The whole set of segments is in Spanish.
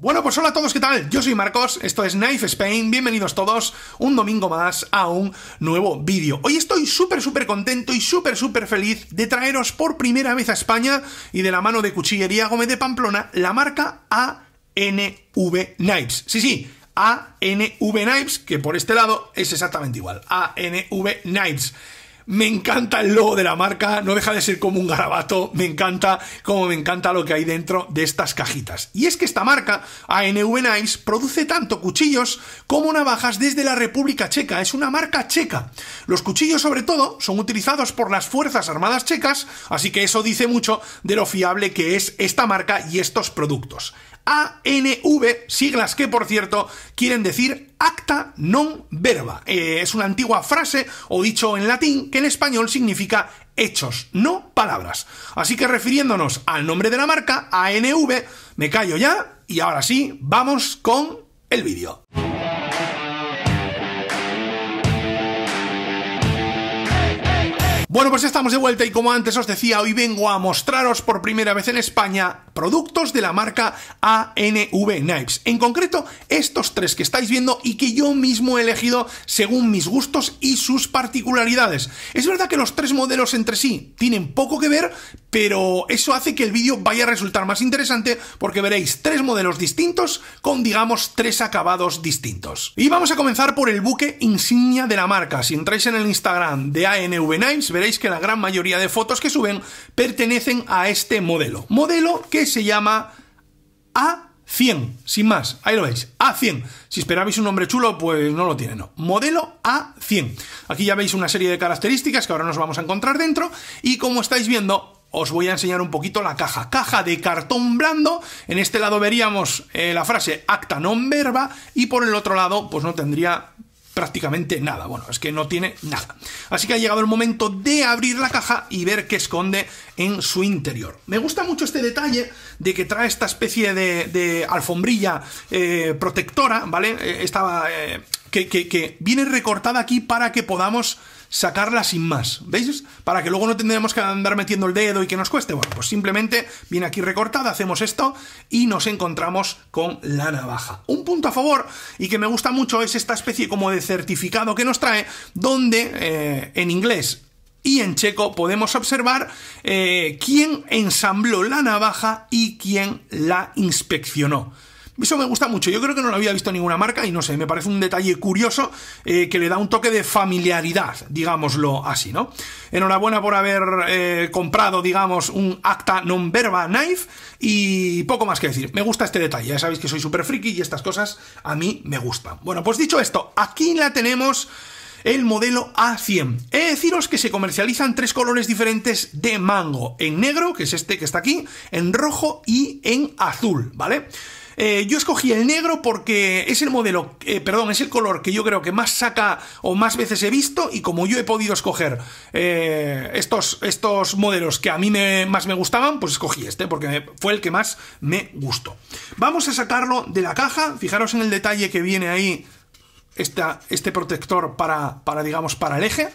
Bueno, pues hola a todos, ¿qué tal? Yo soy Marcos, esto es Knife Spain, bienvenidos todos un domingo más a un nuevo vídeo. Hoy estoy súper, súper contento y súper, súper feliz de traeros por primera vez a España y de la mano de Cuchillería Gómez de Pamplona la marca ANV Knives. Sí, sí, ANV Knives, que por este lado es exactamente igual, ANV Knives. Me encanta el logo de la marca, no deja de ser como un garabato, me encanta como me encanta lo que hay dentro de estas cajitas. Y es que esta marca, ANV Nice, produce tanto cuchillos como navajas desde la República Checa, es una marca checa. Los cuchillos sobre todo son utilizados por las Fuerzas Armadas checas, así que eso dice mucho de lo fiable que es esta marca y estos productos. ANV, siglas que por cierto quieren decir acta non verba. Eh, es una antigua frase o dicho en latín que en español significa hechos, no palabras. Así que refiriéndonos al nombre de la marca, ANV, me callo ya y ahora sí, vamos con el vídeo. Bueno, pues estamos de vuelta y como antes os decía, hoy vengo a mostraros por primera vez en España productos de la marca ANV Knives. En concreto, estos tres que estáis viendo y que yo mismo he elegido según mis gustos y sus particularidades. Es verdad que los tres modelos entre sí tienen poco que ver, pero eso hace que el vídeo vaya a resultar más interesante porque veréis tres modelos distintos con, digamos, tres acabados distintos. Y vamos a comenzar por el buque insignia de la marca. Si entráis en el Instagram de ANV Knives, veréis que la gran mayoría de fotos que suben pertenecen a este modelo. Modelo que se llama A100, sin más, ahí lo veis, A100. Si esperabais un nombre chulo, pues no lo tiene, no. Modelo A100. Aquí ya veis una serie de características que ahora nos vamos a encontrar dentro y como estáis viendo, os voy a enseñar un poquito la caja. Caja de cartón blando. En este lado veríamos eh, la frase acta non verba y por el otro lado, pues no tendría prácticamente nada. Bueno, es que no tiene nada. Así que ha llegado el momento de abrir la caja y ver qué esconde en su interior. Me gusta mucho este detalle de que trae esta especie de, alfombrilla eh, protectora, ¿vale? Eh, eh, que viene recortada aquí para que podamos sacarla sin más, ¿veis? Para que luego no tendremos que andar metiendo el dedo y que nos cueste. Bueno, pues simplemente viene aquí recortada, hacemos esto y nos encontramos con la navaja. Un punto a favor y que me gusta mucho es esta especie como de certificado que nos trae, donde eh, en inglés y en checo podemos observar eh, quién ensambló la navaja y quién la inspeccionó. Eso me gusta mucho. Yo creo que no lo había visto en ninguna marca y no sé, me parece un detalle curioso eh, que le da un toque de familiaridad, digámoslo así, ¿no? Enhorabuena por haber eh, comprado, digamos, un acta non verba knife y poco más que decir. Me gusta este detalle. Ya sabéis que soy súper friki y estas cosas a mí me gustan. Bueno, pues dicho esto, aquí la tenemos el modelo A100. He de deciros que se comercializan tres colores diferentes de mango, en negro, que es este que está aquí, en rojo y en azul, ¿vale? Eh, yo escogí el negro porque es el modelo, eh, perdón, es el color que yo creo que más saca o más veces he visto y como yo he podido escoger eh, estos, estos modelos que a mí más me gustaban, pues escogí este porque fue el que más me gustó. Vamos a sacarlo de la caja, fijaros en el detalle que viene ahí este protector para, para, digamos, para el eje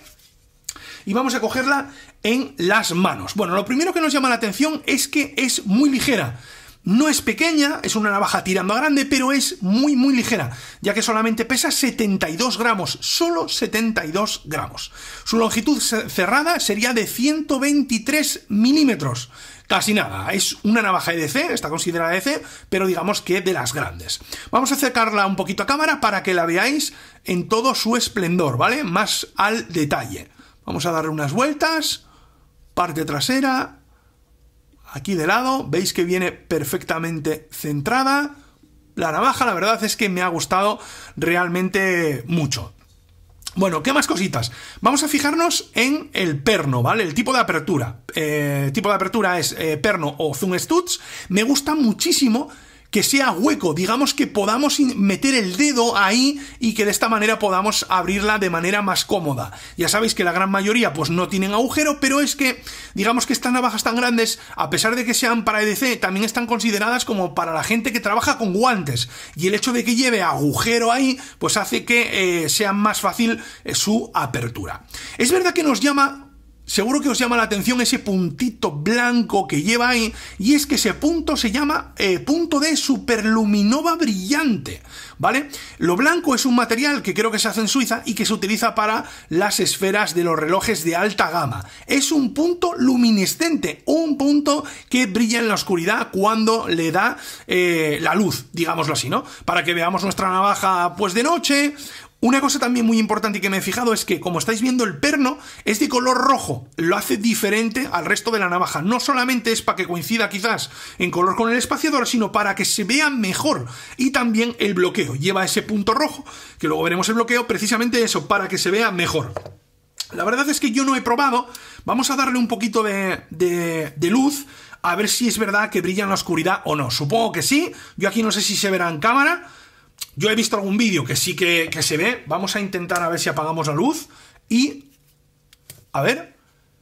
y vamos a cogerla en las manos. Bueno, lo primero que nos llama la atención es que es muy ligera. No es pequeña, es una navaja tirando a grande, pero es muy, muy ligera, ya que solamente pesa 72 gramos, solo 72 gramos. Su longitud cerrada sería de 123 milímetros, casi nada. Es una navaja EDC, está considerada EDC, pero digamos que de las grandes. Vamos a acercarla un poquito a cámara para que la veáis en todo su esplendor, ¿vale? Más al detalle. Vamos a darle unas vueltas, parte trasera, aquí de lado, veis que viene perfectamente centrada. La navaja, la verdad es que me ha gustado realmente mucho. Bueno, ¿qué más cositas? Vamos a fijarnos en el perno, ¿vale? El tipo de apertura. Eh, tipo de apertura es eh, perno o zoom studs. Me gusta muchísimo que sea hueco, digamos que podamos meter el dedo ahí y que de esta manera podamos abrirla de manera más cómoda. Ya sabéis que la gran mayoría pues no tienen agujero, pero es que digamos que estas navajas tan grandes, a pesar de que sean para EDC, también están consideradas como para la gente que trabaja con guantes y el hecho de que lleve agujero ahí pues hace que eh, sea más fácil eh, su apertura. Es verdad que nos llama Seguro que os llama la atención ese puntito blanco que lleva ahí, y es que ese punto se llama eh, punto de superluminova brillante, ¿vale? Lo blanco es un material que creo que se hace en Suiza y que se utiliza para las esferas de los relojes de alta gama. Es un punto luminescente, un punto que brilla en la oscuridad cuando le da eh, la luz, digámoslo así, ¿no? Para que veamos nuestra navaja pues de noche, una cosa también muy importante y que me he fijado es que, como estáis viendo, el perno es de color rojo, lo hace diferente al resto de la navaja. No solamente es para que coincida quizás en color con el espaciador, sino para que se vea mejor. Y también el bloqueo, lleva ese punto rojo, que luego veremos el bloqueo, precisamente eso, para que se vea mejor. La verdad es que yo no he probado, vamos a darle un poquito de, de luz, a ver si es verdad que brilla en la oscuridad o no. Supongo que sí, yo aquí no sé si se verá en cámara, yo he visto algún vídeo que sí que, se ve. Vamos a intentar a ver si apagamos la luz. Y... A ver.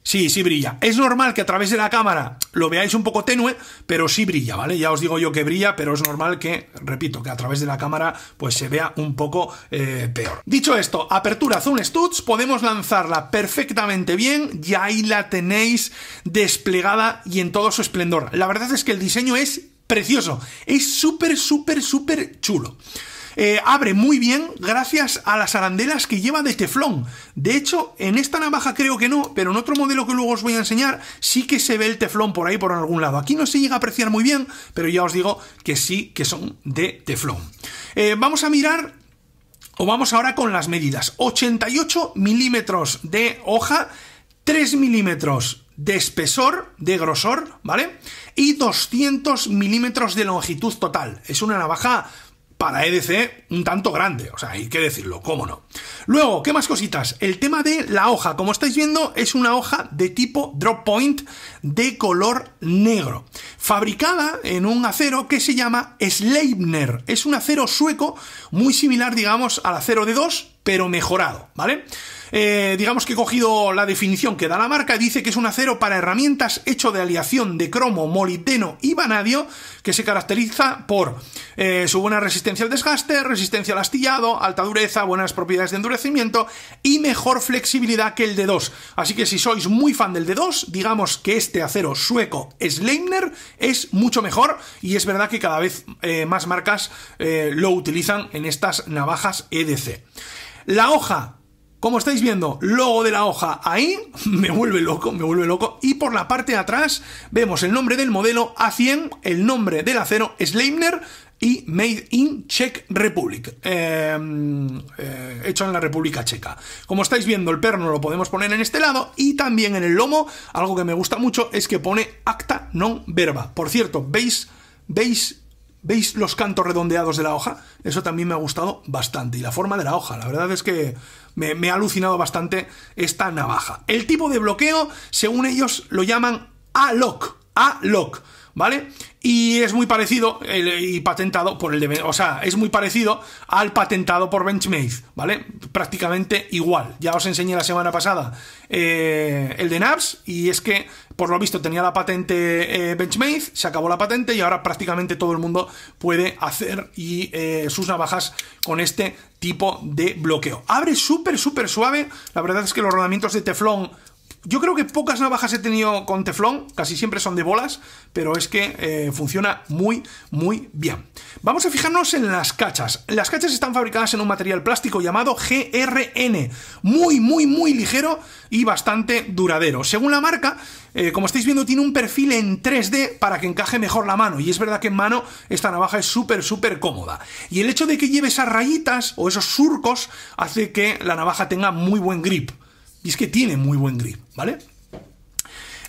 Sí, sí brilla. Es normal que a través de la cámara lo veáis un poco tenue, pero sí brilla, ¿vale? Ya os digo yo que brilla, pero es normal que, repito, que a través de la cámara pues se vea un poco eh, peor. Dicho esto, apertura Zoom Studs, podemos lanzarla perfectamente bien y ahí la tenéis desplegada y en todo su esplendor. La verdad es que el diseño es precioso, es súper, súper, súper chulo. Eh, abre muy bien gracias a las arandelas que lleva de teflón. De hecho, en esta navaja creo que no, pero en otro modelo que luego os voy a enseñar sí que se ve el teflón por ahí por algún lado. Aquí no se llega a apreciar muy bien, pero ya os digo que sí que son de teflón. Eh, vamos a mirar o vamos ahora con las medidas. 88 milímetros de hoja, 3 milímetros de espesor, de grosor, ¿vale? Y 200 milímetros de longitud total. Es una navaja para EDC un tanto grande, o sea, hay que decirlo, cómo no. Luego, ¿qué más cositas? El tema de la hoja, como estáis viendo, es una hoja de tipo drop point de color negro, fabricada en un acero que se llama Sleipner. Es un acero sueco muy similar, digamos, al acero de 2, pero mejorado, ¿vale? Eh, digamos que he cogido la definición que da la marca, dice que es un acero para herramientas hecho de aleación de cromo, moliteno y vanadio, que se caracteriza por eh, su buena resistencia al desgaste, resistencia al astillado, alta dureza, buenas propiedades de endurecimiento y mejor flexibilidad que el d 2. Así que si sois muy fan del d 2, digamos que este acero sueco Sleipner es mucho mejor y es verdad que cada vez eh, más marcas lo utilizan en estas navajas EDC. La hoja como estáis viendo, logo de la hoja ahí, me vuelve loco, me vuelve loco. Y por la parte de atrás vemos el nombre del modelo A100, el nombre del acero Sleipner y Made in Czech Republic, em, eh, hecho en la República Checa. Como estáis viendo, el perno lo podemos poner en este lado y también en el lomo, algo que me gusta mucho es que pone acta non verba. Por cierto, veis, veis ¿Veis los cantos redondeados de la hoja? Eso también me ha gustado bastante. Y la forma de la hoja, la verdad es que me, ha alucinado bastante esta navaja. El tipo de bloqueo, según ellos, lo llaman A-Lock a lock ¿Vale? Y es muy parecido y patentado por el de. O sea, es muy parecido al patentado por Benchmade, ¿vale? Prácticamente igual. Ya os enseñé la semana pasada eh, el de Naps, y es que, por lo visto, tenía la patente eh, Benchmade, se acabó la patente, y ahora prácticamente todo el mundo puede hacer y, eh, sus navajas con este tipo de bloqueo. Abre súper, súper suave. La verdad es que los rodamientos de teflón yo creo que pocas navajas he tenido con teflón, casi siempre son de bolas, pero es que eh, funciona muy, muy bien. Vamos a fijarnos en las cachas. Las cachas están fabricadas en un material plástico llamado GRN, muy, muy, muy ligero y bastante duradero. Según la marca, eh, como estáis viendo, tiene un perfil en 3D para que encaje mejor la mano. Y es verdad que en mano esta navaja es súper, súper cómoda. Y el hecho de que lleve esas rayitas o esos surcos hace que la navaja tenga muy buen grip. Y es que tiene muy buen grip, ¿vale?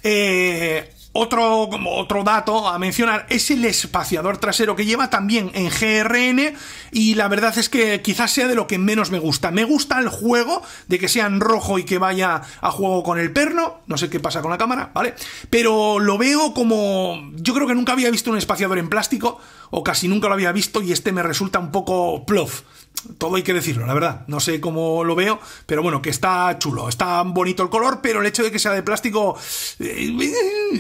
Eh, otro, otro dato a mencionar es el espaciador trasero que lleva también en GRN y la verdad es que quizás sea de lo que menos me gusta. Me gusta el juego de que sea en rojo y que vaya a juego con el perno, no sé qué pasa con la cámara, ¿vale? Pero lo veo como... Yo creo que nunca había visto un espaciador en plástico o casi nunca lo había visto y este me resulta un poco plof todo hay que decirlo, la verdad. No sé cómo lo veo, pero bueno, que está chulo. Está bonito el color, pero el hecho de que sea de plástico, eh,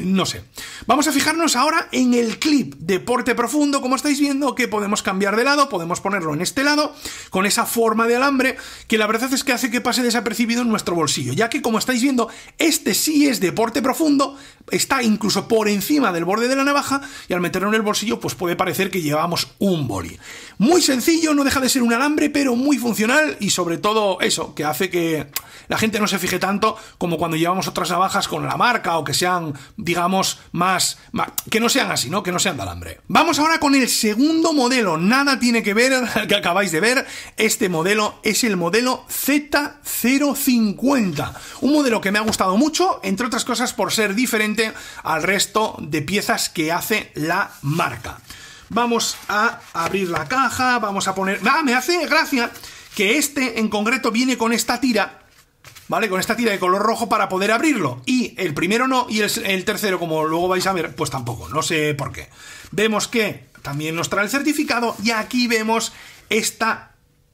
no sé. Vamos a fijarnos ahora en el clip de porte profundo, como estáis viendo, que podemos cambiar de lado, podemos ponerlo en este lado, con esa forma de alambre, que la verdad es que hace que pase desapercibido en nuestro bolsillo, ya que como estáis viendo, este sí es de porte profundo, está incluso por encima del borde de la navaja, y al meterlo en el bolsillo, pues puede parecer que llevamos un boli. Muy sencillo, no deja de ser un alambre, pero muy funcional y sobre todo eso, que hace que la gente no se fije tanto como cuando llevamos otras navajas con la marca o que sean, digamos, más, que no sean así, ¿no? Que no sean de alambre. Vamos ahora con el segundo modelo. Nada tiene que ver que acabáis de ver. Este modelo es el modelo Z050. Un modelo que me ha gustado mucho, entre otras cosas por ser diferente al resto de piezas que hace la marca. Vamos a abrir la caja, vamos a poner... ¡Ah, me hace gracia! Que este en concreto viene con esta tira, ¿vale? Con esta tira de color rojo para poder abrirlo. Y el primero no, y el, el tercero, como luego vais a ver, pues tampoco, no sé por qué. Vemos que también nos trae el certificado y aquí vemos esta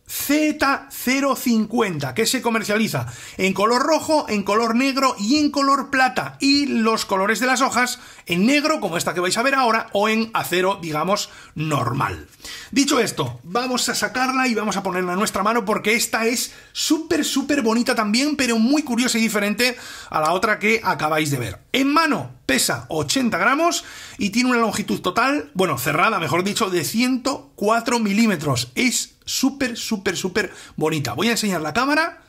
Z050, que se comercializa en color rojo, en color negro y en color plata. Y los colores de las hojas en negro, como esta que vais a ver ahora, o en acero, digamos, normal. Dicho esto, vamos a sacarla y vamos a ponerla en nuestra mano porque esta es súper, súper bonita también, pero muy curiosa y diferente a la otra que acabáis de ver. En mano pesa 80 gramos y tiene una longitud total, bueno, cerrada, mejor dicho, de 104 milímetros. Es súper, súper, súper bonita. Voy a enseñar la cámara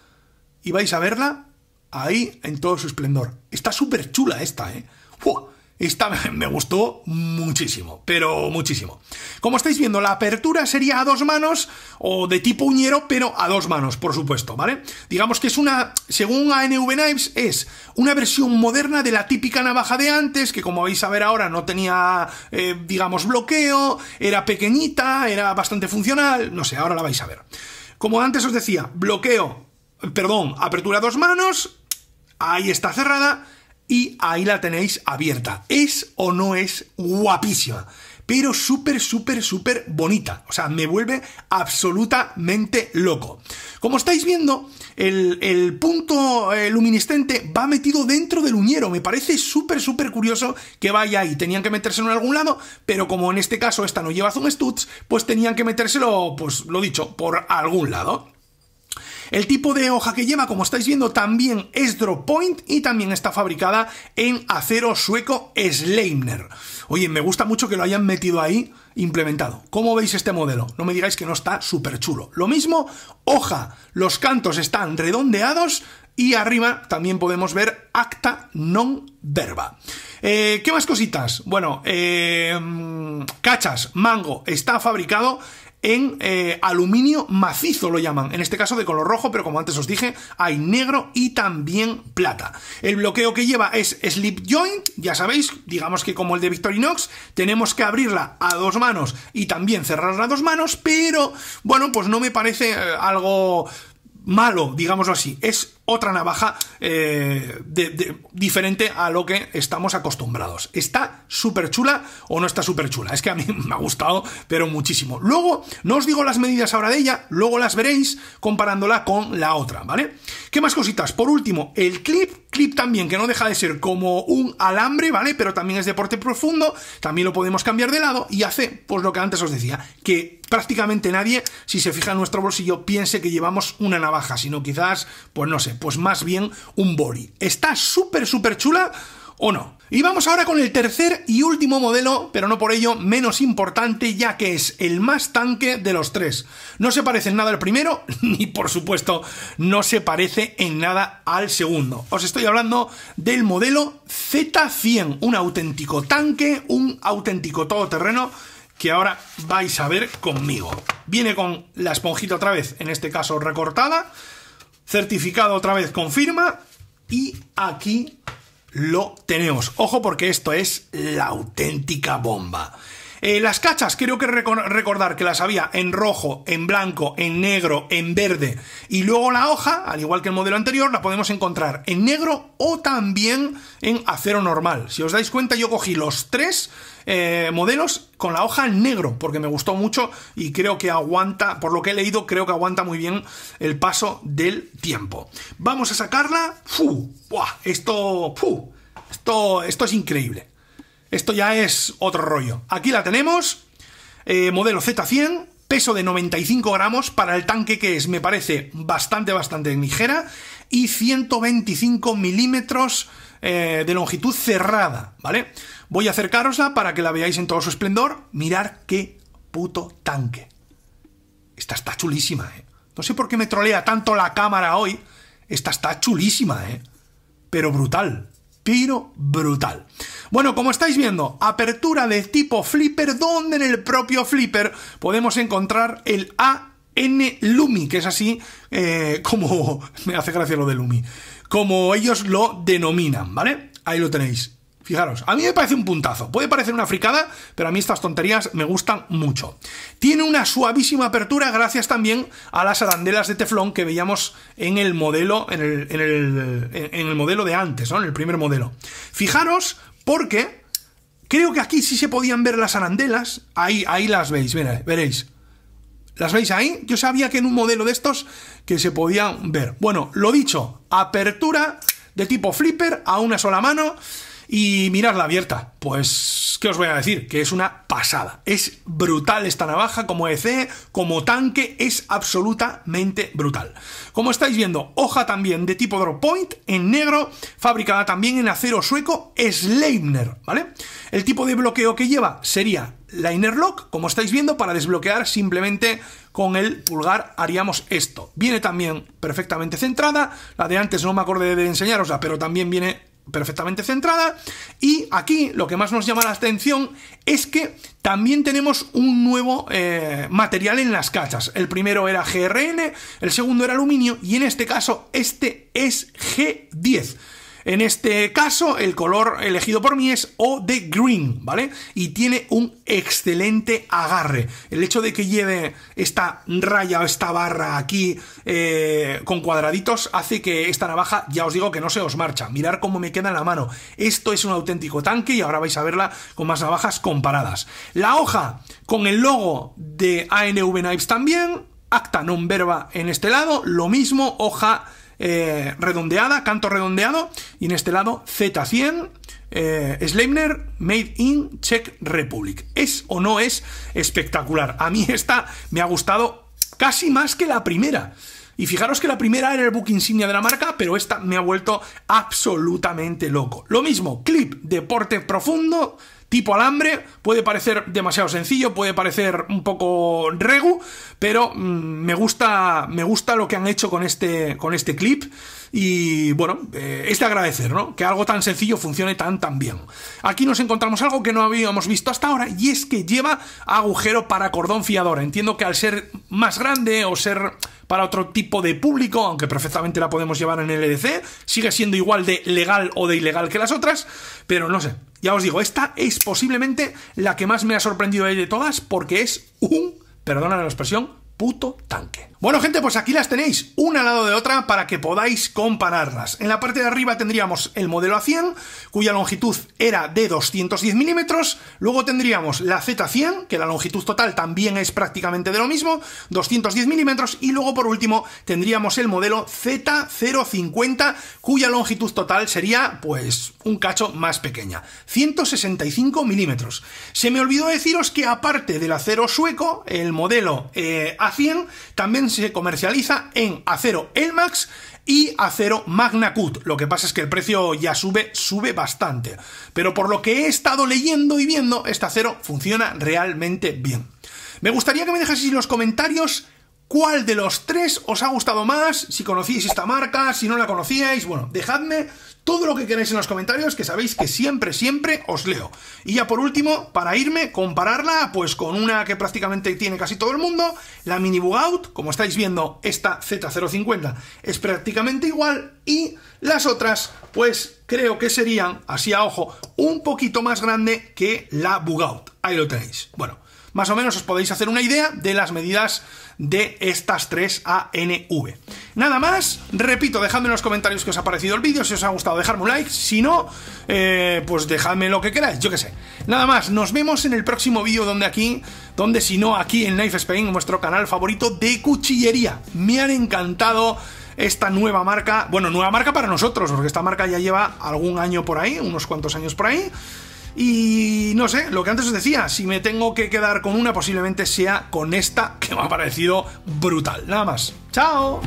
y vais a verla ahí en todo su esplendor. Está súper chula esta, ¿eh? ¡Fua! Esta me gustó muchísimo, pero muchísimo. Como estáis viendo, la apertura sería a dos manos o de tipo uñero, pero a dos manos, por supuesto, ¿vale? Digamos que es una, según ANV Knives, es una versión moderna de la típica navaja de antes, que como vais a ver ahora no tenía, eh, digamos, bloqueo, era pequeñita, era bastante funcional, no sé, ahora la vais a ver. Como antes os decía, bloqueo, perdón, apertura a dos manos, ahí está cerrada, y ahí la tenéis abierta. ¿Es o no es guapísima? Pero súper, súper, súper bonita. O sea, me vuelve absolutamente loco. Como estáis viendo, el, punto eh, luminiscente va metido dentro del uñero. Me parece súper, súper curioso que vaya ahí. Tenían que metérselo en algún lado, pero como en este caso esta no lleva zoom studs, pues tenían que metérselo, pues lo dicho, por algún lado. El tipo de hoja que lleva, como estáis viendo, también es drop point y también está fabricada en acero sueco Sleimner. Oye, me gusta mucho que lo hayan metido ahí implementado. ¿Cómo veis este modelo? No me digáis que no está súper chulo. Lo mismo, hoja, los cantos están redondeados y arriba también podemos ver acta non verba. Eh, ¿Qué más cositas? Bueno, eh, mm, cachas, mango, está fabricado en eh, aluminio macizo, lo llaman. En este caso de color rojo, pero como antes os dije, hay negro y también plata. El bloqueo que lleva es slip joint, ya sabéis, digamos que como el de Victorinox, tenemos que abrirla a dos manos y también cerrarla a dos manos, pero bueno, pues no me parece eh, algo malo, digámoslo así. Es otra navaja eh, diferente a lo que estamos acostumbrados. ¿Está súper chula o no está súper chula? Es que a mí me ha gustado, pero muchísimo. Luego, no os digo las medidas ahora de ella, luego las veréis comparándola con la otra, ¿vale? ¿Qué más cositas? Por último, el clip, clip también, que no deja de ser como un alambre, ¿vale? Pero también es deporte profundo, también lo podemos cambiar de lado y hace, pues lo que antes os decía, que prácticamente nadie, si se fija en nuestro bolsillo, piense que llevamos una navaja, sino quizás, pues no sé, pues más bien un Bori Está súper, súper chula o no. Y vamos ahora con el tercer y último modelo, pero no por ello menos importante, ya que es el más tanque de los tres. No se parece en nada al primero, ni por supuesto no se parece en nada al segundo. Os estoy hablando del modelo Z100, un auténtico tanque, un auténtico todoterreno que ahora vais a ver conmigo. Viene con la esponjita otra vez, en este caso recortada, certificado otra vez con firma y aquí lo tenemos. Ojo porque esto es la auténtica bomba. Eh, las cachas, creo que recordar que las había en rojo, en blanco, en negro, en verde. Y luego la hoja, al igual que el modelo anterior, la podemos encontrar en negro o también en acero normal. Si os dais cuenta, yo cogí los tres eh, modelos con la hoja en negro, porque me gustó mucho y creo que aguanta, por lo que he leído, creo que aguanta muy bien el paso del tiempo. Vamos a sacarla. ¡Fu! ¡Buah! Esto, ¡fu! esto, esto es increíble. Esto ya es otro rollo. Aquí la tenemos. Eh, modelo Z100, peso de 95 gramos para el tanque que es, me parece bastante, bastante ligera, y 125 milímetros eh, de longitud cerrada, ¿vale? Voy a acercarosla para que la veáis en todo su esplendor. Mirar qué puto tanque. Esta está chulísima, ¿eh? No sé por qué me trolea tanto la cámara hoy. Esta está chulísima, ¿eh? Pero brutal. Pero brutal. Bueno, como estáis viendo, apertura de tipo flipper, donde en el propio flipper podemos encontrar el AN Lumi, que es así eh, como... Me hace gracia lo de Lumi como ellos lo denominan, ¿vale? Ahí lo tenéis. Fijaros, a mí me parece un puntazo. Puede parecer una fricada, pero a mí estas tonterías me gustan mucho. Tiene una suavísima apertura gracias también a las arandelas de teflón que veíamos en el modelo, en el, modelo de antes, ¿no? En el primer modelo. Fijaros porque creo que aquí sí se podían ver las arandelas. Ahí, ahí las veis, mira, veréis. ¿Las veis ahí? Yo sabía que en un modelo de estos que se podían ver. Bueno, lo dicho, apertura de tipo flipper a una sola mano y miradla abierta. Pues, ¿qué os voy a decir? Que es una pasada. Es brutal esta navaja como EC, como tanque, es absolutamente brutal. Como estáis viendo, hoja también de tipo drop point, en negro, fabricada también en acero sueco Sleipner, ¿vale? El tipo de bloqueo que lleva sería liner lock, como estáis viendo, para desbloquear simplemente con el pulgar haríamos esto. Viene también perfectamente centrada, la de antes no me acordé de enseñarosla, pero también viene perfectamente centrada. Y aquí lo que más nos llama la atención es que también tenemos un nuevo eh, material en las cachas. El primero era GRN, el segundo era aluminio y en este caso este es G10. En este caso, el color elegido por mí es O de Green, ¿vale? Y tiene un excelente agarre. El hecho de que lleve esta raya o esta barra aquí eh, con cuadraditos hace que esta navaja, ya os digo, que no se os marcha. Mirar cómo me queda en la mano. Esto es un auténtico tanque y ahora vais a verla con más navajas comparadas. La hoja con el logo de ANV Knives también. Acta non verba en este lado. Lo mismo, hoja eh, redondeada, canto redondeado, y en este lado Z100, eh, Sleipner Made in Czech Republic. ¿Es o no es espectacular? A mí esta me ha gustado casi más que la primera. Y fijaros que la primera era el book insignia de la marca, pero esta me ha vuelto absolutamente loco. Lo mismo, clip, deporte profundo, tipo alambre. Puede parecer demasiado sencillo, puede parecer un poco regu, pero mm, me gusta, me gusta lo que han hecho con este, con este clip. Y bueno, eh, es de agradecer, ¿no? Que algo tan sencillo funcione tan tan bien. Aquí nos encontramos algo que no habíamos visto hasta ahora y es que lleva agujero para cordón fiador. Entiendo que al ser más grande o ser para otro tipo de público, aunque perfectamente la podemos llevar en el EDC, sigue siendo igual de legal o de ilegal que las otras, pero no sé. Ya os digo, esta es posiblemente la que más me ha sorprendido de todas porque es un, perdona la expresión, puto tanque. Bueno gente, pues aquí las tenéis, una al lado de otra, para que podáis compararlas. En la parte de arriba tendríamos el modelo A100, cuya longitud era de 210 milímetros, luego tendríamos la Z100, que la longitud total también es prácticamente de lo mismo, 210 milímetros, y luego por último tendríamos el modelo Z050, cuya longitud total sería, pues, un cacho más pequeña, 165 milímetros. Se me olvidó deciros que aparte del acero sueco, el modelo eh, A100 también se comercializa en acero Elmax y acero Magnacut. Lo que pasa es que el precio ya sube, sube bastante. Pero por lo que he estado leyendo y viendo, este acero funciona realmente bien. Me gustaría que me dejaseis en los comentarios cuál de los tres os ha gustado más, si conocíais esta marca, si no la conocíais, bueno, dejadme todo lo que queráis en los comentarios, que sabéis que siempre, siempre os leo. Y ya por último, para irme, compararla pues con una que prácticamente tiene casi todo el mundo, la Mini Bugout, como estáis viendo, esta Z050 es prácticamente igual y las otras pues creo que serían, así a ojo, un poquito más grande que la Bugout. Ahí lo tenéis. Bueno, más o menos os podéis hacer una idea de las medidas de estas 3 ANV. Nada más, repito, dejadme en los comentarios que os ha parecido el vídeo, si os ha gustado dejadme un like, si no, eh, pues dejadme lo que queráis, yo qué sé. Nada más, nos vemos en el próximo vídeo donde aquí, donde si no aquí en Knife Spain, vuestro canal favorito de cuchillería. Me han encantado esta nueva marca, bueno, nueva marca para nosotros, porque esta marca ya lleva algún año por ahí, unos cuantos años por ahí. Y no sé, lo que antes os decía, si me tengo que quedar con una, posiblemente sea con esta, que me ha parecido brutal. Nada más. ¡Chao!